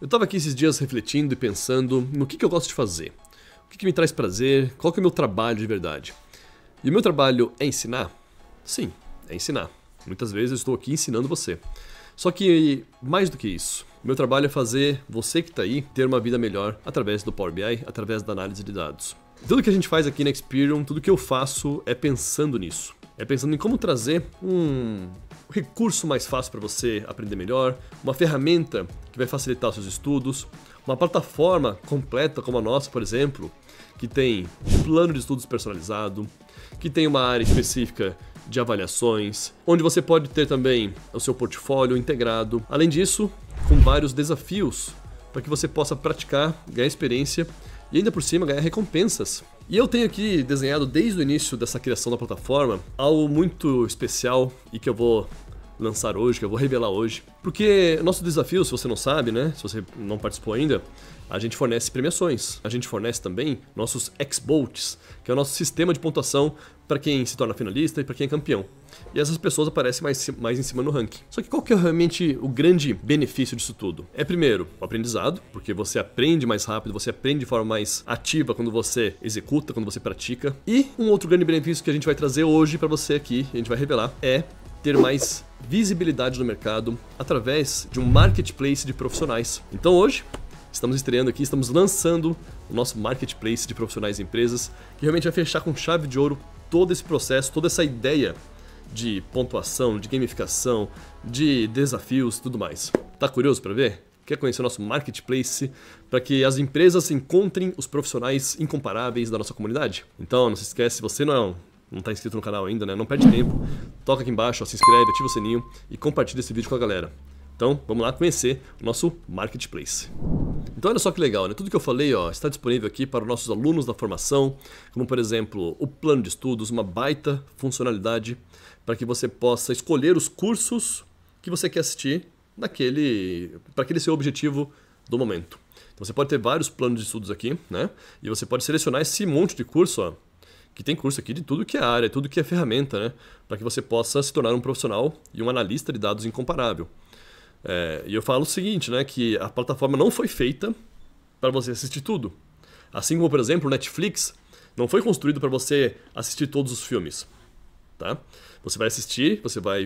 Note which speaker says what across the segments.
Speaker 1: Eu estava aqui esses dias refletindo e pensando no que, que eu gosto de fazer, o que, que me traz prazer, qual que é o meu trabalho de verdade. E o meu trabalho é ensinar? Sim, é ensinar. Muitas vezes eu estou aqui ensinando você. Só que mais do que isso, meu trabalho é fazer você que está aí ter uma vida melhor através do Power BI, através da análise de dados. Tudo que a gente faz aqui na Experium, tudo que eu faço é pensando nisso. É pensando em como trazer um um recurso mais fácil para você aprender melhor, uma ferramenta que vai facilitar os seus estudos, uma plataforma completa como a nossa, por exemplo, que tem plano de estudos personalizado, que tem uma área específica de avaliações, onde você pode ter também o seu portfólio integrado. Além disso, com vários desafios para que você possa praticar, ganhar experiência e ainda por cima ganhar recompensas e eu tenho aqui desenhado desde o início dessa criação da plataforma algo muito especial e que eu vou lançar hoje, que eu vou revelar hoje. Porque nosso desafio, se você não sabe, né? Se você não participou ainda, a gente fornece premiações. A gente fornece também nossos X-Bolts, que é o nosso sistema de pontuação para quem se torna finalista e para quem é campeão. E essas pessoas aparecem mais, mais em cima no ranking. Só que qual que é realmente o grande benefício disso tudo? É primeiro o aprendizado, porque você aprende mais rápido, você aprende de forma mais ativa quando você executa, quando você pratica. E um outro grande benefício que a gente vai trazer hoje para você aqui, a gente vai revelar, é ter mais visibilidade no mercado através de um marketplace de profissionais. Então hoje estamos estreando aqui, estamos lançando o nosso marketplace de profissionais e empresas, que realmente vai fechar com chave de ouro todo esse processo, toda essa ideia de pontuação, de gamificação, de desafios, tudo mais. Tá curioso para ver? Quer conhecer o nosso marketplace para que as empresas encontrem os profissionais incomparáveis da nossa comunidade? Então, não se esquece, se você não é um não está inscrito no canal ainda, né? Não perde tempo. Toca aqui embaixo, ó, se inscreve, ativa o sininho e compartilha esse vídeo com a galera. Então, vamos lá conhecer o nosso marketplace. Então olha só que legal, né? Tudo que eu falei ó, está disponível aqui para os nossos alunos da formação, como por exemplo o plano de estudos, uma baita funcionalidade para que você possa escolher os cursos que você quer assistir naquele, para aquele seu objetivo do momento. Então você pode ter vários planos de estudos aqui, né? E você pode selecionar esse monte de curso, ó, que tem curso aqui de tudo que é área, tudo que é ferramenta, né? Para que você possa se tornar um profissional e um analista de dados incomparável. É, e eu falo o seguinte, né, que a plataforma não foi feita para você assistir tudo. Assim como, por exemplo, o Netflix não foi construído para você assistir todos os filmes. Tá? Você vai assistir, você vai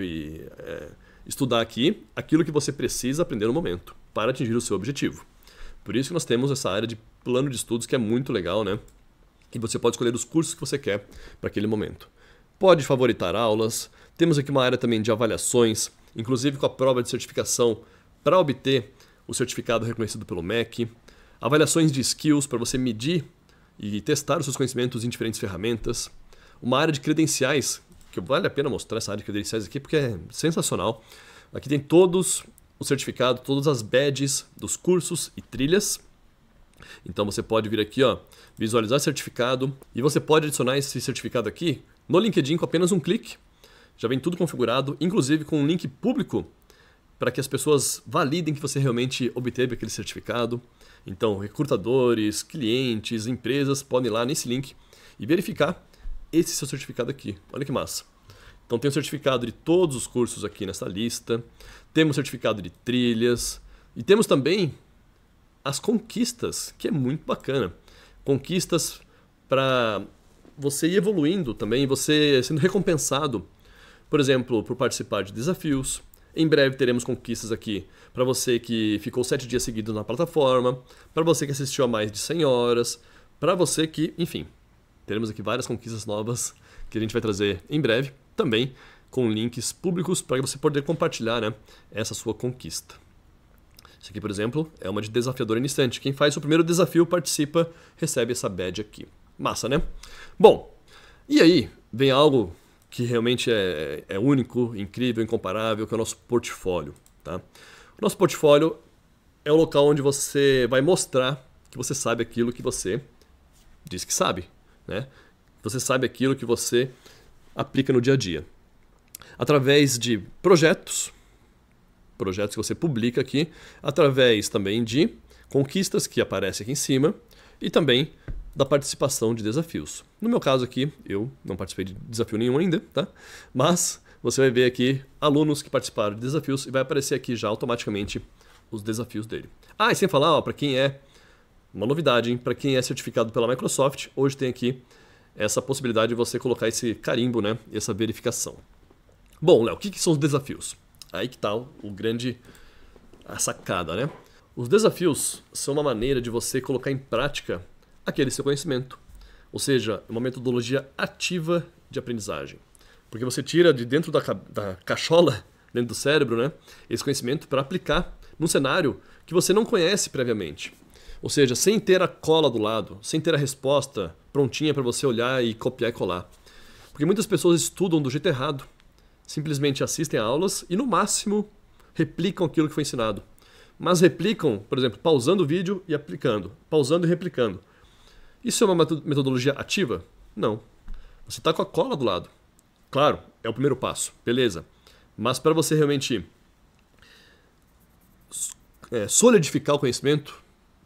Speaker 1: é, estudar aqui aquilo que você precisa aprender no momento para atingir o seu objetivo. Por isso que nós temos essa área de plano de estudos que é muito legal, né? E você pode escolher os cursos que você quer para aquele momento. Pode favoritar aulas. Temos aqui uma área também de avaliações inclusive com a prova de certificação para obter o certificado reconhecido pelo MEC, avaliações de skills para você medir e testar os seus conhecimentos em diferentes ferramentas, uma área de credenciais, que vale a pena mostrar essa área de credenciais aqui porque é sensacional. Aqui tem todos o certificado, todas as badges dos cursos e trilhas. Então você pode vir aqui, ó, visualizar certificado e você pode adicionar esse certificado aqui no LinkedIn com apenas um clique. Já vem tudo configurado, inclusive com um link público para que as pessoas validem que você realmente obteve aquele certificado. Então, recrutadores, clientes, empresas podem ir lá nesse link e verificar esse seu certificado aqui. Olha que massa. Então, tem o certificado de todos os cursos aqui nessa lista, temos certificado de trilhas e temos também as conquistas, que é muito bacana. Conquistas para você ir evoluindo também, você sendo recompensado por exemplo, por participar de desafios. Em breve teremos conquistas aqui para você que ficou sete dias seguidos na plataforma, para você que assistiu a mais de 100 horas, para você que, enfim, teremos aqui várias conquistas novas que a gente vai trazer em breve, também com links públicos para você poder compartilhar né, essa sua conquista. Isso aqui, por exemplo, é uma de desafiador iniciante. Quem faz o primeiro desafio participa, recebe essa badge aqui. Massa, né? Bom, e aí vem algo que realmente é, é único, incrível, incomparável, que é o nosso portfólio. Tá? O nosso portfólio é o local onde você vai mostrar que você sabe aquilo que você diz que sabe. Né? Você sabe aquilo que você aplica no dia a dia. Através de projetos, projetos que você publica aqui, através também de conquistas que aparecem aqui em cima e também da participação de desafios. No meu caso aqui, eu não participei de desafio nenhum ainda, tá? Mas você vai ver aqui alunos que participaram de desafios e vai aparecer aqui já automaticamente os desafios dele. Ah, e sem falar, para quem é uma novidade, para quem é certificado pela Microsoft, hoje tem aqui essa possibilidade de você colocar esse carimbo, né? Essa verificação. Bom, Léo, o que, que são os desafios? Aí que tá o grande a sacada, né? Os desafios são uma maneira de você colocar em prática aquele seu conhecimento. Ou seja, uma metodologia ativa de aprendizagem. Porque você tira de dentro da, ca da cachola, dentro do cérebro, né, esse conhecimento para aplicar num cenário que você não conhece previamente. Ou seja, sem ter a cola do lado, sem ter a resposta prontinha para você olhar e copiar e colar. Porque muitas pessoas estudam do jeito errado. Simplesmente assistem a aulas e, no máximo, replicam aquilo que foi ensinado. Mas replicam, por exemplo, pausando o vídeo e aplicando, pausando e replicando. Isso é uma metodologia ativa? Não. Você está com a cola do lado. Claro, é o primeiro passo, beleza. Mas para você realmente é, solidificar o conhecimento,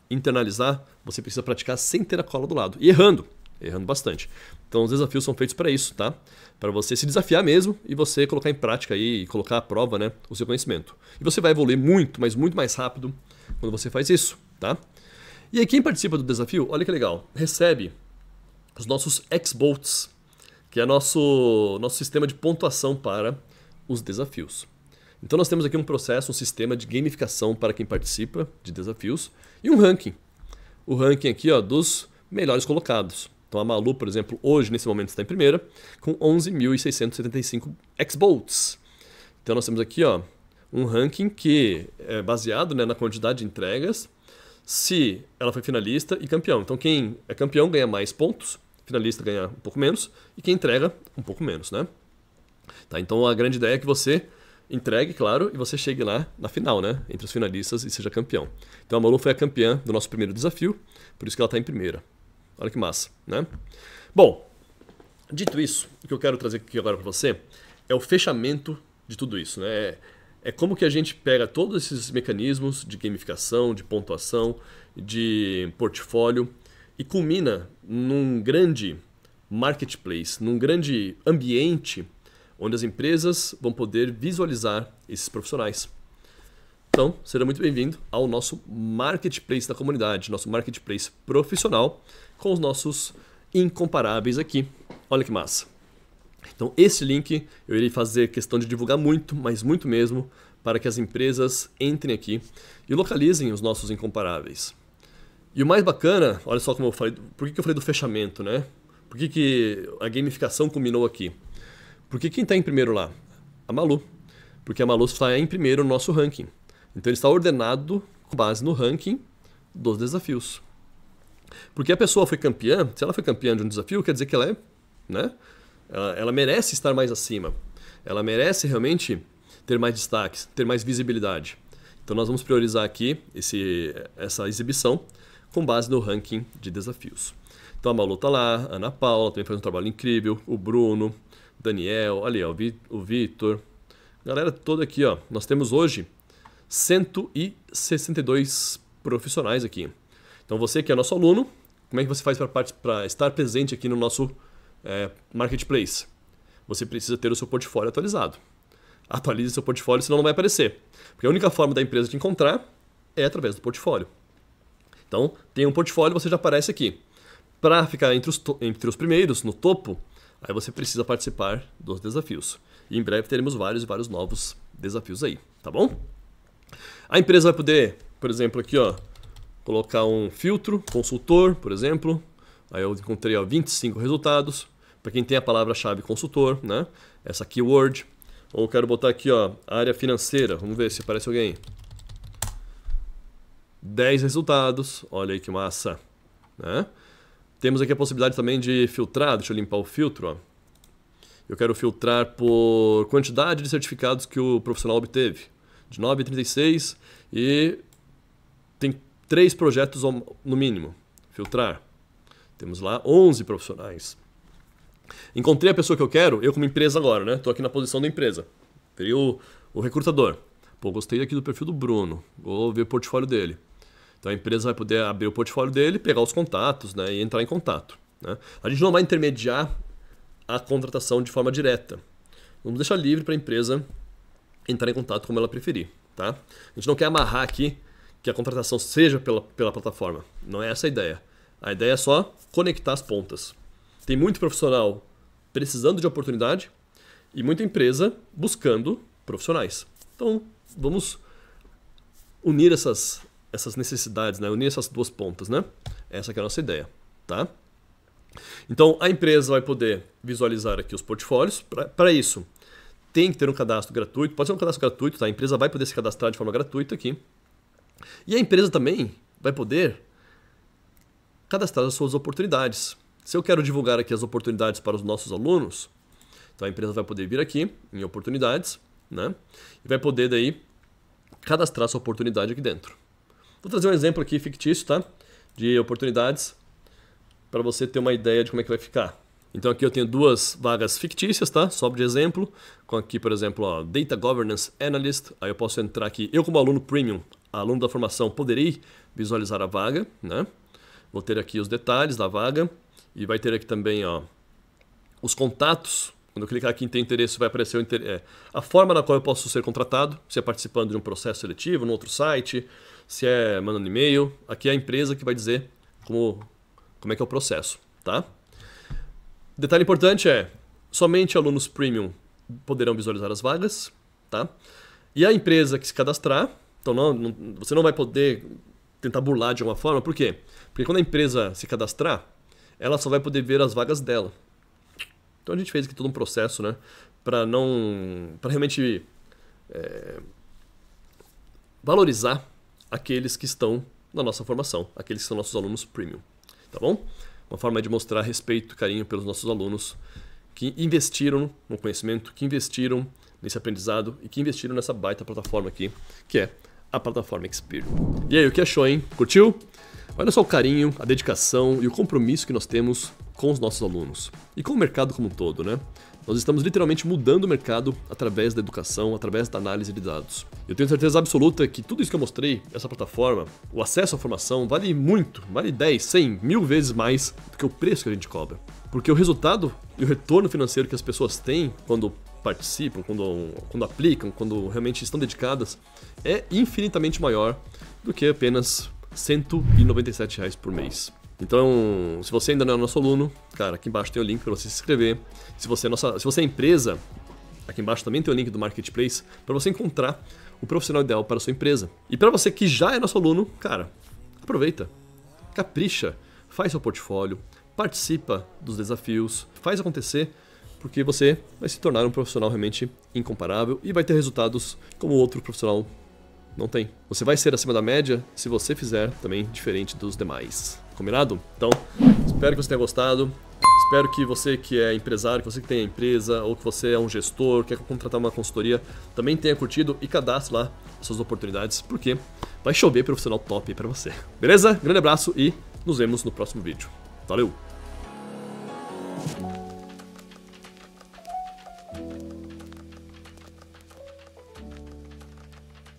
Speaker 1: internalizar, você precisa praticar sem ter a cola do lado. E errando, errando bastante. Então os desafios são feitos para isso, tá? Para você se desafiar mesmo e você colocar em prática aí, colocar à prova, né, o seu conhecimento. E você vai evoluir muito, mas muito mais rápido quando você faz isso, tá? E aí quem participa do desafio, olha que legal, recebe os nossos X-Bolts, que é nosso, nosso sistema de pontuação para os desafios. Então nós temos aqui um processo, um sistema de gamificação para quem participa de desafios e um ranking. O ranking aqui ó, dos melhores colocados. Então a Malu, por exemplo, hoje, nesse momento, está em primeira, com 11.675 X-Bolts. Então nós temos aqui ó, um ranking que é baseado né, na quantidade de entregas se ela foi finalista e campeão. Então quem é campeão ganha mais pontos, finalista ganha um pouco menos e quem entrega um pouco menos, né? Tá, então a grande ideia é que você entregue, claro, e você chegue lá na final, né? Entre os finalistas e seja campeão. Então a Malu foi a campeã do nosso primeiro desafio, por isso que ela está em primeira. Olha que massa, né? Bom, dito isso, o que eu quero trazer aqui agora para você é o fechamento de tudo isso, né? É é como que a gente pega todos esses mecanismos de gamificação, de pontuação, de portfólio e culmina num grande marketplace, num grande ambiente onde as empresas vão poder visualizar esses profissionais. Então, seja muito bem-vindo ao nosso marketplace da comunidade, nosso marketplace profissional com os nossos incomparáveis aqui. Olha que massa! Então, esse link eu irei fazer questão de divulgar muito, mas muito mesmo, para que as empresas entrem aqui e localizem os nossos incomparáveis. E o mais bacana, olha só como eu falei, por que eu falei do fechamento, né? Por que, que a gamificação culminou aqui? Porque quem está em primeiro lá? A Malu. Porque a Malu está em primeiro no nosso ranking. Então ele está ordenado com base no ranking dos desafios. Porque a pessoa foi campeã, se ela foi campeã de um desafio, quer dizer que ela é, né? Ela, ela merece estar mais acima. Ela merece realmente ter mais destaques, ter mais visibilidade. Então nós vamos priorizar aqui esse, essa exibição com base no ranking de desafios. Então a Malu tá lá, a Ana Paula também faz um trabalho incrível, o Bruno, Daniel, ali ó, o Vitor. Galera toda aqui, ó. Nós temos hoje 162 profissionais aqui. Então você que é nosso aluno, como é que você faz para estar presente aqui no nosso é, marketplace. Você precisa ter o seu portfólio atualizado. Atualize seu portfólio, senão não vai aparecer. Porque a única forma da empresa te encontrar é através do portfólio. Então, tem um portfólio, você já aparece aqui. Para ficar entre os, entre os primeiros, no topo, aí você precisa participar dos desafios. E em breve teremos vários e vários novos desafios aí, tá bom? A empresa vai poder, por exemplo, aqui, ó, colocar um filtro, consultor, por exemplo, Aí eu encontrei ó, 25 resultados para quem tem a palavra-chave consultor, né? Essa keyword. Ou então, quero botar aqui, ó, área financeira. Vamos ver se aparece alguém. 10 resultados. Olha aí que massa, né? Temos aqui a possibilidade também de filtrar. Deixa eu limpar o filtro, ó. Eu quero filtrar por quantidade de certificados que o profissional obteve. De 9 a 36 e tem três projetos no mínimo. Filtrar. Temos lá 11 profissionais. Encontrei a pessoa que eu quero, eu como empresa agora, né? Estou aqui na posição da empresa. Virei o, o recrutador. Pô, gostei aqui do perfil do Bruno. Vou ver o portfólio dele. Então a empresa vai poder abrir o portfólio dele, pegar os contatos né, e entrar em contato. Né? A gente não vai intermediar a contratação de forma direta. Vamos deixar livre para a empresa entrar em contato como ela preferir. Tá? A gente não quer amarrar aqui que a contratação seja pela, pela plataforma. Não é essa a ideia. A ideia é só conectar as pontas. Tem muito profissional precisando de oportunidade e muita empresa buscando profissionais. Então, vamos unir essas, essas necessidades, né? unir essas duas pontas. Né? Essa é a nossa ideia. Tá? Então, a empresa vai poder visualizar aqui os portfólios. Para isso, tem que ter um cadastro gratuito. Pode ser um cadastro gratuito, tá? a empresa vai poder se cadastrar de forma gratuita aqui. E a empresa também vai poder cadastrar as suas oportunidades. Se eu quero divulgar aqui as oportunidades para os nossos alunos, então a empresa vai poder vir aqui em oportunidades, né? E vai poder daí cadastrar sua oportunidade aqui dentro. Vou trazer um exemplo aqui fictício, tá? De oportunidades para você ter uma ideia de como é que vai ficar. Então aqui eu tenho duas vagas fictícias, tá? Só de exemplo, com aqui, por exemplo, ó, Data Governance Analyst. Aí eu posso entrar aqui, eu como aluno premium, aluno da formação, poderei visualizar a vaga, né? Vou ter aqui os detalhes da vaga e vai ter aqui também ó, os contatos. Quando eu clicar aqui em ter interesse, vai aparecer inter... é, a forma na qual eu posso ser contratado, se é participando de um processo seletivo, no outro site, se é mandando e-mail. Aqui é a empresa que vai dizer como, como é que é o processo, tá? Detalhe importante é, somente alunos premium poderão visualizar as vagas, tá? E a empresa que se cadastrar, então não, não, você não vai poder tentar burlar de alguma forma. Por quê? Porque quando a empresa se cadastrar, ela só vai poder ver as vagas dela. Então a gente fez aqui todo um processo, né? Para não. para realmente é, valorizar aqueles que estão na nossa formação, aqueles que são nossos alunos premium. Tá bom? Uma forma de mostrar respeito, carinho pelos nossos alunos que investiram no conhecimento, que investiram nesse aprendizado e que investiram nessa baita plataforma aqui, que é a plataforma Xperia. E aí, o que achou, hein? Curtiu? Olha só o carinho, a dedicação e o compromisso que nós temos com os nossos alunos e com o mercado como um todo, né? Nós estamos literalmente mudando o mercado através da educação, através da análise de dados. Eu tenho certeza absoluta que tudo isso que eu mostrei, essa plataforma, o acesso à formação, vale muito, vale 10, 100, mil vezes mais do que o preço que a gente cobra. Porque o resultado e o retorno financeiro que as pessoas têm quando participam, quando, quando aplicam, quando realmente estão dedicadas, é infinitamente maior do que apenas R$197 197 reais por mês. Então, se você ainda não é nosso aluno, cara, aqui embaixo tem o link para você se inscrever. Se você é, nossa, se você é empresa, aqui embaixo também tem o link do Marketplace para você encontrar o profissional ideal para a sua empresa. E para você que já é nosso aluno, cara, aproveita, capricha, faz seu portfólio, participa dos desafios, faz acontecer porque você vai se tornar um profissional realmente incomparável e vai ter resultados como outro profissional não tem. Você vai ser acima da média se você fizer também diferente dos demais. Combinado? Então, espero que você tenha gostado. Espero que você que é empresário, que você que tem a empresa, ou que você é um gestor, quer contratar uma consultoria, também tenha curtido e cadastre lá suas oportunidades, porque vai chover profissional top para você. Beleza? Grande abraço e nos vemos no próximo vídeo. Valeu!